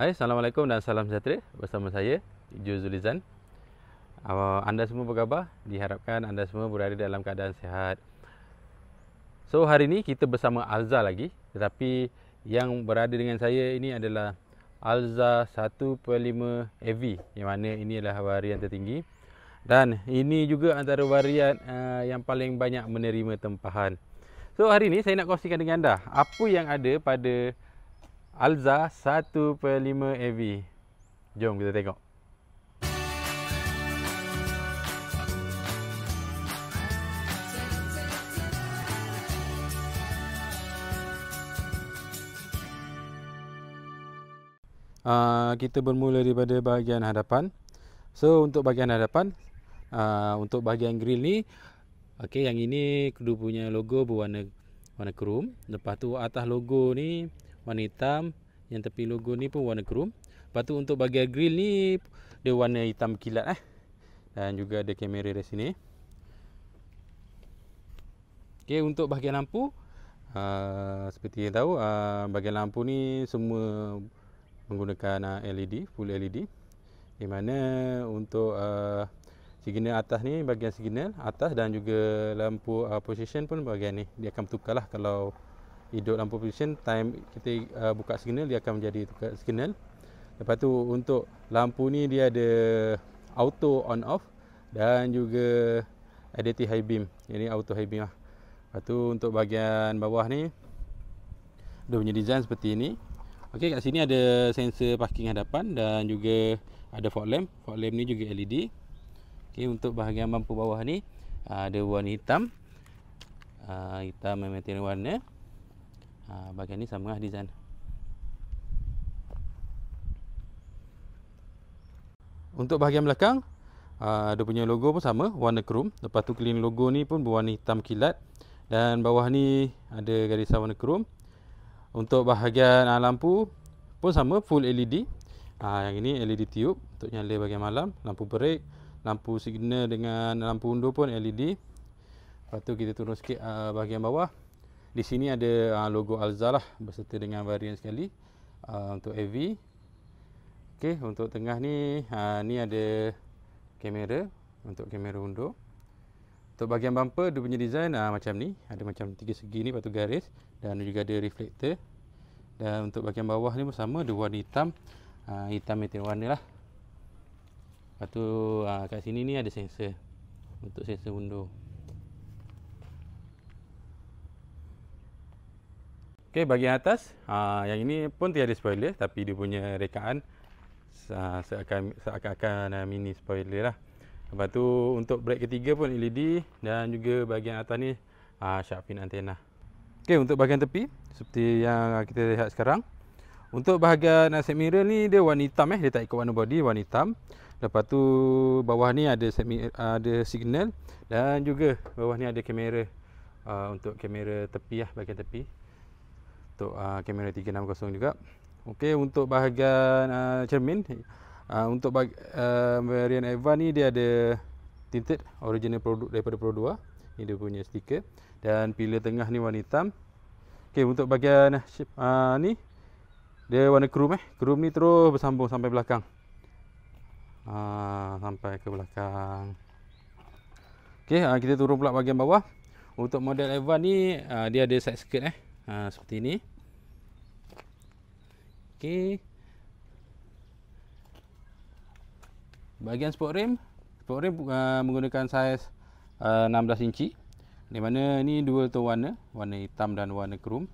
Hai, Assalamualaikum dan salam sejahtera bersama saya, Ju Zulizan. Anda semua berkabar? Diharapkan anda semua berada dalam keadaan sehat. So, hari ini kita bersama Alza lagi. Tetapi yang berada dengan saya ini adalah Alza 1.5 EV. Yang mana ini adalah varian tertinggi. Dan ini juga antara varian uh, yang paling banyak menerima tempahan. So, hari ini saya nak kongsikan dengan anda apa yang ada pada... Alza 1.5 AV. Jom kita tengok. Uh, kita bermula daripada bahagian hadapan. So untuk bahagian hadapan uh, untuk bahagian grill ni okay yang ini kedua punya logo berwarna warna krom. Lepas tu atas logo ni warna hitam yang tepi logo ni pun warna chrome lepas tu untuk bagian grill ni dia warna hitam kilat eh. dan juga ada kamera di sini Okay, untuk bahagian lampu uh, seperti yang tahu uh, bahagian lampu ni semua menggunakan uh, ah, LED full LED di mana untuk uh, signal atas ni bahagian signal atas dan juga lampu uh, position pun bahagian ni dia akan bertukar lah kalau hidup lampu position time kita uh, buka signal dia akan menjadi buka signal lepas tu untuk lampu ni dia ada auto on off dan juga ADT high beam ini auto high beam lah lepas tu untuk bahagian bawah ni dia punya design seperti ini ok kat sini ada sensor parking hadapan dan juga ada fog lamp fog lamp ni juga LED ok untuk bahagian lampu bawah ni uh, ada warna hitam uh, hitam memang warna ha, bahagian ni sama lah design untuk bahagian belakang ha, dia punya logo pun sama warna chrome lepas tu clean logo ni pun berwarna hitam kilat dan bawah ni ada garisan warna chrome untuk bahagian ha, lampu pun sama full LED ha, yang ini LED tube untuk nyala bahagian malam lampu break lampu signal dengan lampu undur pun LED lepas tu kita turun sikit uh, bahagian bawah di sini ada uh, logo Alzalah berserta dengan varian sekali uh, untuk AV okey untuk tengah ni uh, ni ada kamera untuk kamera undur untuk bahagian bumper dia punya design uh, macam ni ada macam tiga segi ni patu garis dan juga ada reflektor dan untuk bahagian bawah ni pun sama dia warna hitam uh, hitam metal warna lah lepas tu uh, kat sini ni ada sensor untuk sensor undur Okey, bahagian atas ha, yang ini pun tiada spoiler tapi dia punya rekaan seakan-akan ah, mini spoiler lah. Lepas tu untuk brake ketiga pun LED dan juga bahagian atas ni ha, ah, sharp pin antena. Okey, untuk bahagian tepi seperti yang kita lihat sekarang. Untuk bahagian side mirror ni dia warna hitam eh, dia tak ikut warna body, warna hitam. Lepas tu bawah ni ada mirror, ada signal dan juga bawah ni ada kamera uh, untuk kamera tepi lah, bahagian tepi untuk uh, kamera 360 juga. Okey untuk bahagian uh, cermin uh, untuk bag, uh, varian Eva ni dia ada tinted original produk daripada Pro 2. Ini dia punya stiker dan pilar tengah ni warna hitam. Okey untuk bahagian uh, ni dia warna chrome eh. Chrome ni terus bersambung sampai belakang. Uh, sampai ke belakang. Okey uh, kita turun pula bahagian bawah. Untuk model Eva ni uh, dia ada side skirt eh ha, seperti ini. Okey. Bahagian sport rim, sport rim uh, menggunakan saiz uh, 16 inci. Di mana ini dua tone warna, eh? warna hitam dan warna chrome.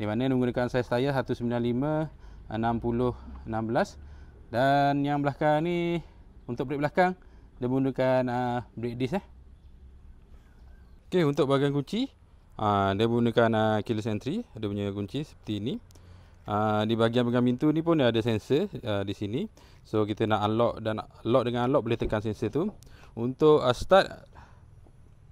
Di mana menggunakan saiz tayar 195 60 16 dan yang belakang ni untuk brek belakang dia menggunakan uh, brake disc eh. Okey untuk bahagian kunci Ah, dia gunakan uh, ah, keyless entry ada punya kunci seperti ini uh, di bahagian pegang pintu ni pun ada sensor uh, di sini so kita nak unlock dan lock dengan unlock boleh tekan sensor tu untuk uh, start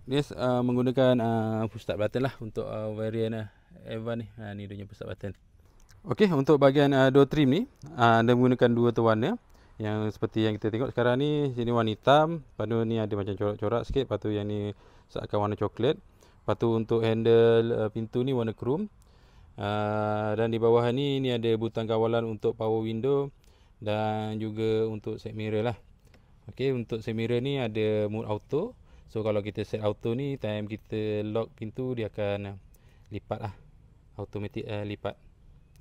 ni uh, menggunakan uh, start button lah untuk uh, variant uh, Evan ni ha, ni dia punya start button ok untuk bahagian uh, door trim ni uh, dia menggunakan dua warna yang seperti yang kita tengok sekarang ni sini warna hitam lepas ni ada macam corak-corak sikit lepas tu yang ni seakan warna coklat Lepas tu untuk handle uh, pintu ni warna chrome. Uh, dan di bawah ni ni ada butang kawalan untuk power window dan juga untuk set mirror lah. Okay, untuk set mirror ni ada mode auto. So kalau kita set auto ni time kita lock pintu dia akan uh, lipat lah. automatic uh, lipat.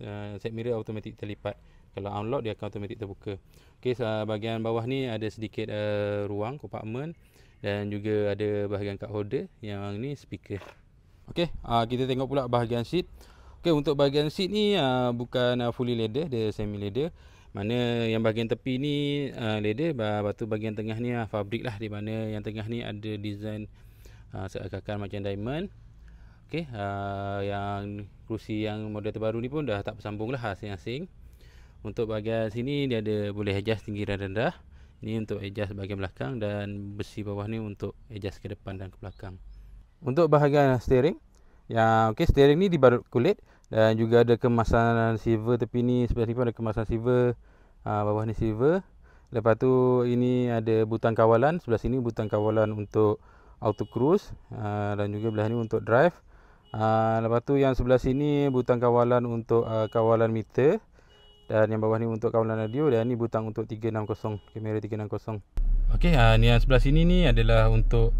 Uh, set mirror automatic terlipat. Kalau unlock dia akan automatic terbuka. Okay, so, bahagian bawah ni ada sedikit uh, ruang compartment dan juga ada bahagian card holder yang ni speaker ok uh, ah, kita tengok pula bahagian seat ok untuk bahagian seat ni uh, bukan uh, fully leather dia semi leather mana yang bahagian tepi ni uh, leather lepas tu bahagian tengah ni uh, fabric lah di mana yang tengah ni ada design seakan-akan macam diamond ok uh, yang kerusi yang model terbaru ni pun dah tak bersambung lah asing-asing untuk bahagian sini dia ada boleh adjust tinggi dan rendah, rendah. Ini untuk adjust bahagian belakang dan besi bawah ni untuk adjust ke depan dan ke belakang. Untuk bahagian steering, ya, okey steering ni dibarut kulit dan juga ada kemasan silver tepi ni, sebelah sini pun ada kemasan silver, aa, ha, bawah ni silver. Lepas tu ini ada butang kawalan, sebelah sini butang kawalan untuk auto cruise aa, ha, dan juga belah ni untuk drive. Aa, ha, lepas tu yang sebelah sini butang kawalan untuk aa, kawalan meter. Dan yang bawah ni untuk kawalan radio dan ni butang untuk 360, kamera 360. Okey, ha ni yang sebelah sini ni adalah untuk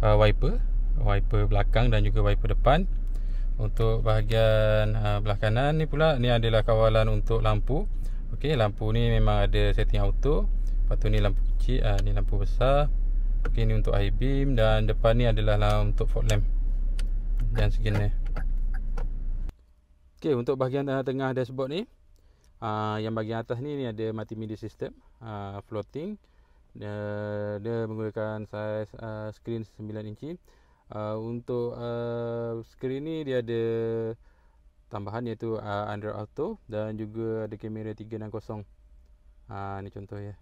uh, wiper, wiper belakang dan juga wiper depan. Untuk bahagian uh, belah kanan ni pula ni adalah kawalan untuk lampu. Okey, lampu ni memang ada setting auto. Lepas tu ni lampu kecil, uh, ni lampu besar. Okey, ni untuk high beam dan depan ni adalah lah untuk fog lamp. Dan segini. Okey, untuk bahagian tengah dashboard ni Uh, yang bahagian atas ni, ni ada multimedia system uh, floating. Uh, dia menggunakan saiz uh, ah, screen 9 inci. Uh, untuk uh, screen ni dia ada tambahan iaitu uh, Android Auto dan juga ada kamera 360. Ah uh, ni contoh ya.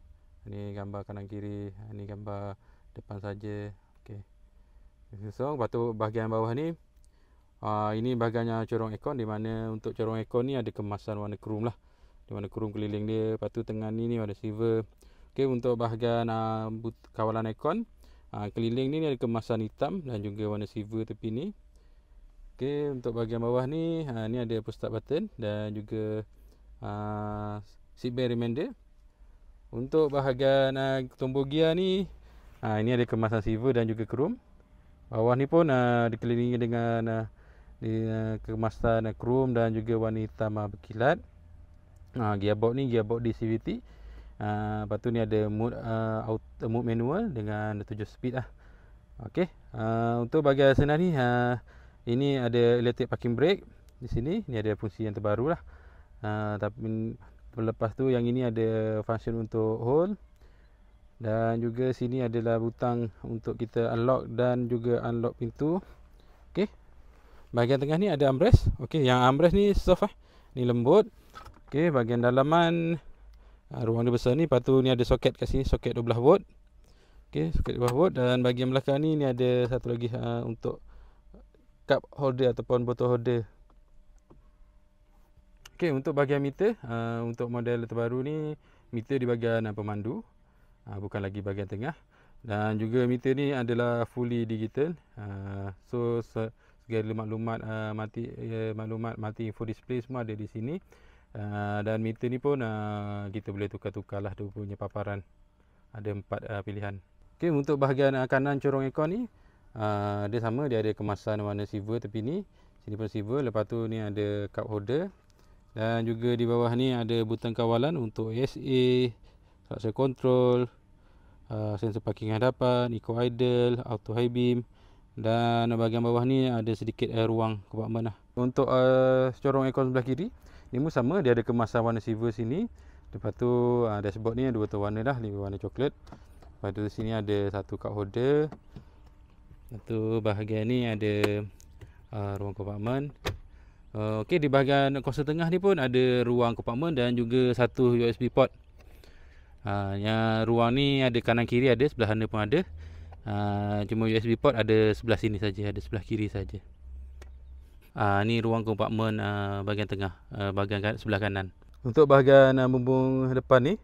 Ini gambar kanan kiri, ini gambar depan saja. Okey. Sesong Batu bahagian bawah ni uh, ini bahagian corong ekon di mana untuk corong ekon ni ada kemasan warna chrome lah di mana kurung keliling dia lepas tu tengah ni ni ada silver Okay, untuk bahagian uh, but, kawalan aircon uh, keliling ni, ni ada kemasan hitam dan juga warna silver tepi ni okay, untuk bahagian bawah ni uh, ni ada push start button dan juga uh, seat belt remender untuk bahagian uh, tombol gear ni uh, ini ada kemasan silver dan juga krom bawah ni pun uh, dikelilingi dengan uh, di, uh, kemasan krom uh, dan juga warna hitam uh, berkilat uh, gearbox ni gearbox di CVT uh, ha, lepas tu ni ada mode uh, ha, auto, mode manual dengan 7 speed lah Okey. uh, untuk bahagian sana ni uh, ini ada electric parking brake di sini ni ada fungsi yang terbaru lah uh, tapi lepas tu yang ini ada function untuk hold dan juga sini adalah butang untuk kita unlock dan juga unlock pintu Okey. bahagian tengah ni ada armrest Okey. yang armrest ni soft lah ni lembut Okey, bahagian dalaman ha, ruang dia besar ni, lepas tu ni ada soket kat sini, soket 12 volt. Okey, soket 12 volt dan bahagian belakang ni ni ada satu lagi ha, untuk cup holder ataupun botol holder. Okey, untuk bahagian meter, ha, untuk model terbaru ni meter di bahagian pemandu. Ha, bukan lagi bahagian tengah. Dan juga meter ni adalah fully digital. Ha, so segala maklumat uh, mati uh, maklumat mati info display semua ada di sini. Uh, dan meter ni pun uh, kita boleh tukar-tukar lah dia punya paparan. Ada empat uh, pilihan. Okay, untuk bahagian uh, kanan corong ekor ni, uh, dia sama. Dia ada kemasan warna silver tepi ni. Sini pun silver. Lepas tu ni ada cup holder. Dan juga di bawah ni ada butang kawalan untuk ESA, traction control, uh, sensor parking hadapan, eco idle, auto high beam. Dan bahagian bawah ni ada sedikit uh, ruang kebakman lah. Untuk uh, corong ekor sebelah kiri, ini pun sama dia ada kemasan warna silver sini. Lepas tu uh, dashboard ni dua tone warna dah, lima warna coklat. Lepas tu sini ada satu cup holder. Lepas tu bahagian ni ada uh, ruang compartment. Uh, ah, Okey di bahagian kuasa tengah ni pun ada ruang compartment dan juga satu USB port. Uh, yang ruang ni ada kanan kiri ada sebelah sana pun ada. Uh, cuma USB port ada sebelah sini saja ada sebelah kiri saja. Uh, ni ruang kompartmen uh, ah, bahagian tengah, uh, bahagian kan, sebelah kanan. Untuk bahagian uh, bumbung depan ni,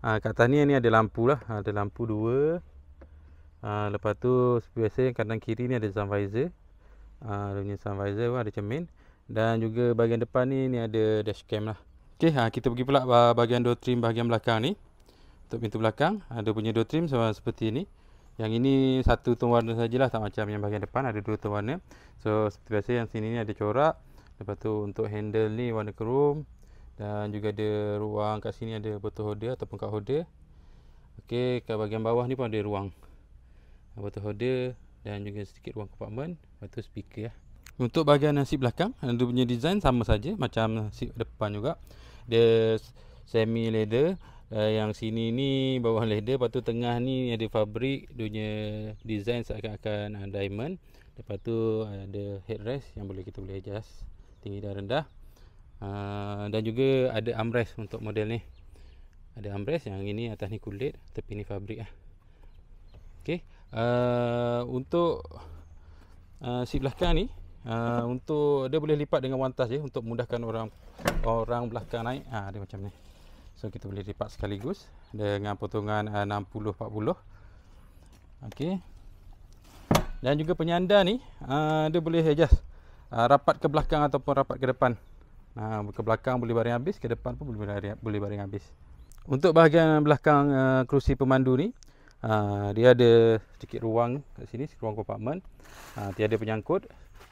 uh, kat atas ni, ni ada lampu lah. Ada lampu dua. Uh, lepas tu, biasa yang kanan kiri ni ada sun visor. Uh, dia punya sun visor pun ada cermin. Dan juga bahagian depan ni, ni ada dashcam lah. Okay, ha, kita pergi pula bahagian door trim bahagian belakang ni. Untuk pintu belakang, ada punya door trim sama seperti ni. Yang ini satu tone warna sajalah tak macam yang bahagian depan ada dua tone warna. So seperti biasa yang sini ni ada corak. Lepas tu untuk handle ni warna chrome dan juga ada ruang kat sini ada botol holder ataupun kad holder. Okey, kat bahagian bawah ni pun ada ruang. Botol holder dan juga sedikit ruang compartment, lepas tu speaker lah. Untuk bahagian nasi belakang, dia punya design sama saja macam nasi depan juga. Dia semi leather uh, yang sini ni bawah leather lepas tu tengah ni ada fabrik dunia design seakan-akan uh, diamond lepas tu uh, ada headrest yang boleh kita boleh adjust tinggi dan rendah uh, dan juga ada armrest untuk model ni ada armrest yang ini atas ni kulit tepi ni fabric lah ok uh, untuk uh, seat belakang ni Uh, untuk dia boleh lipat dengan wantas je untuk mudahkan orang orang belakang naik ha, dia macam ni So kita boleh lipat sekaligus dengan potongan 60 40. Okey. Dan juga penyanda ni eh, dia boleh adjust eh, rapat ke belakang ataupun rapat ke depan. ke belakang boleh baring habis, ke depan pun boleh baring habis. Untuk bahagian belakang eh, kerusi pemandu ni, ha, dia ada sedikit ruang kat sini ruang kompartmen ha, ah, tiada penyangkut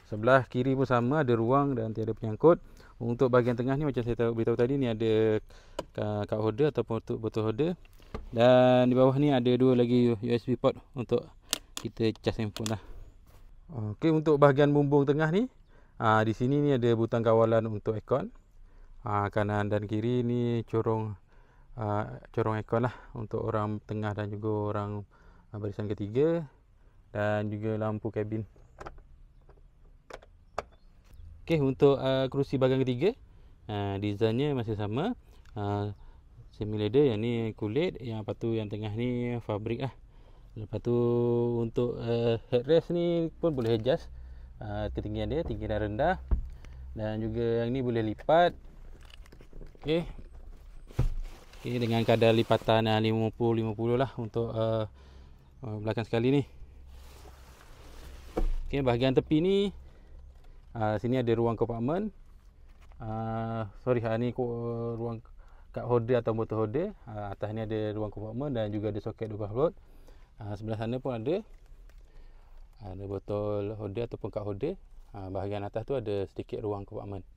sebelah kiri pun sama ada ruang dan tiada penyangkut untuk bahagian tengah ni macam saya tahu beritahu tadi ni ada card holder ataupun untuk botol holder dan di bawah ni ada dua lagi USB port untuk kita charge handphone lah Okey untuk bahagian bumbung tengah ni aa, ah, di sini ni ada butang kawalan untuk aircon aa, kanan dan kiri ni corong Ah, corong ekor lah untuk orang tengah dan juga orang uh, barisan ketiga dan juga lampu kabin ok untuk uh, kerusi bagian ketiga uh, desainnya masih sama uh, semi-leather yang ni kulit yang lepas tu yang tengah ni fabrik lah lepas tu untuk uh, headrest ni pun boleh adjust uh, ketinggian dia tinggi dan rendah dan juga yang ni boleh lipat ok okay, dengan kadar lipatan 50-50 lah untuk uh, uh, belakang sekali ni okay, bahagian tepi ni uh, sini ada ruang kompartmen uh, sorry, uh, ni uh, ruang kat holder atau motor holder uh, atas ni ada ruang kompartmen dan juga ada soket dua volt uh, sebelah sana pun ada ada botol holder ataupun kad holder uh, bahagian atas tu ada sedikit ruang kompartmen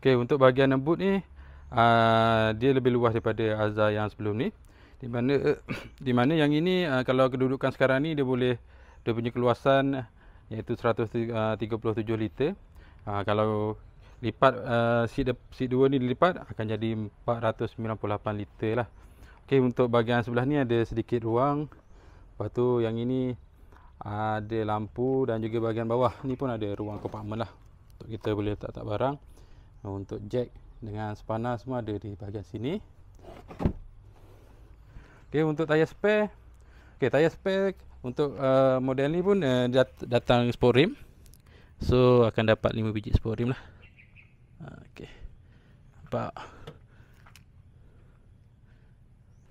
Okey, untuk bahagian lembut ni uh, dia lebih luas daripada azza yang sebelum ni. Di mana uh, di mana yang ini uh, kalau kedudukan sekarang ni dia boleh dia punya keluasan iaitu 137 ah, liter. Uh, kalau lipat uh, seat 2 ni dilipat akan jadi 498 liter lah. Okey, untuk bahagian sebelah ni ada sedikit ruang. Lepas tu yang ini ada lampu dan juga bahagian bawah ni pun ada ruang compartment lah untuk kita boleh letak-letak barang Oh, untuk jack dengan sepanar semua ada di bahagian sini ok untuk tayar spare ok tayar spare untuk uh, model ni pun uh, dat datang sport rim so akan dapat 5 biji sport rim lah ah, ok nampak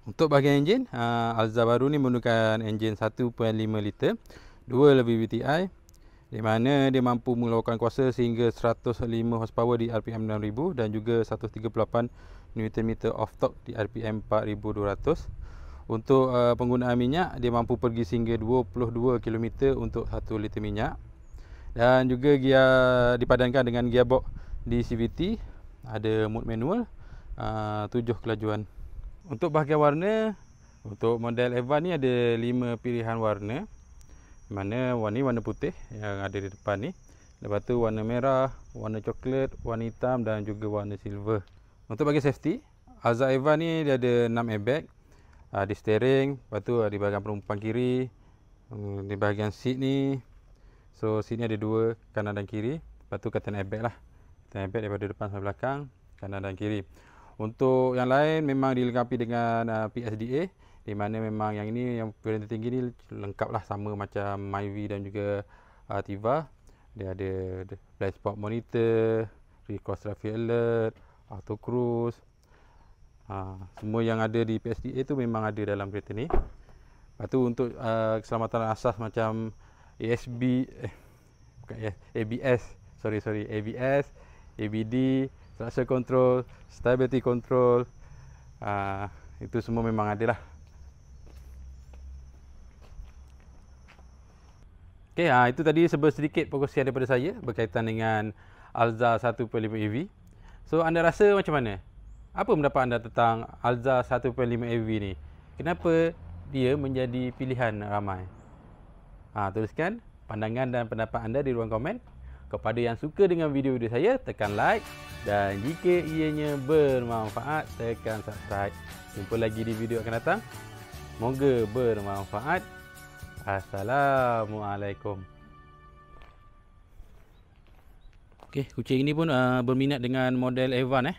untuk bahagian enjin uh, Alza baru ni menggunakan enjin 1.5 liter 2 lebih BTI di mana dia mampu mengeluarkan kuasa sehingga 105 horsepower di RPM 6000 dan juga 138 newton meter of torque di RPM 4200. Untuk uh, penggunaan minyak, dia mampu pergi sehingga 22 km untuk 1 liter minyak. Dan juga gear dipadankan dengan gearbox di CVT, ada mode manual, uh, 7 kelajuan. Untuk bahagian warna, untuk model Evan ni ada 5 pilihan warna mana warna ni warna putih yang ada di depan ni lepas tu warna merah, warna coklat, warna hitam dan juga warna silver untuk bagi safety Azza Eva ni dia ada 6 airbag uh, di steering lepas tu uh, di bahagian penumpang kiri um, di bahagian seat ni so seat ni ada dua kanan dan kiri lepas tu katan airbag lah katan airbag daripada depan sampai belakang kanan dan kiri untuk yang lain memang dilengkapi dengan uh, ah, PSDA di mana memang yang ini yang varian tertinggi ni lengkap lah sama macam Myvi dan juga uh, Tiva dia ada blind spot monitor recourse traffic alert auto cruise uh, semua yang ada di PSDA tu memang ada dalam kereta ni lepas tu untuk uh, keselamatan asas macam ASB eh, bukan ya, ABS sorry sorry ABS ABD traction control stability control uh, itu semua memang ada lah Okay, ha, ah, itu tadi sebuah sedikit perkongsian daripada saya berkaitan dengan Alza 1.5 EV. So, anda rasa macam mana? Apa pendapat anda tentang Alza 1.5 EV ni? Kenapa dia menjadi pilihan ramai? Ha, ah, tuliskan pandangan dan pendapat anda di ruang komen. Kepada yang suka dengan video-video saya, tekan like. Dan jika ianya bermanfaat, tekan subscribe. Jumpa lagi di video akan datang. Moga bermanfaat. Assalamualaikum. Okey, kucing ini pun uh, berminat dengan model Evan eh.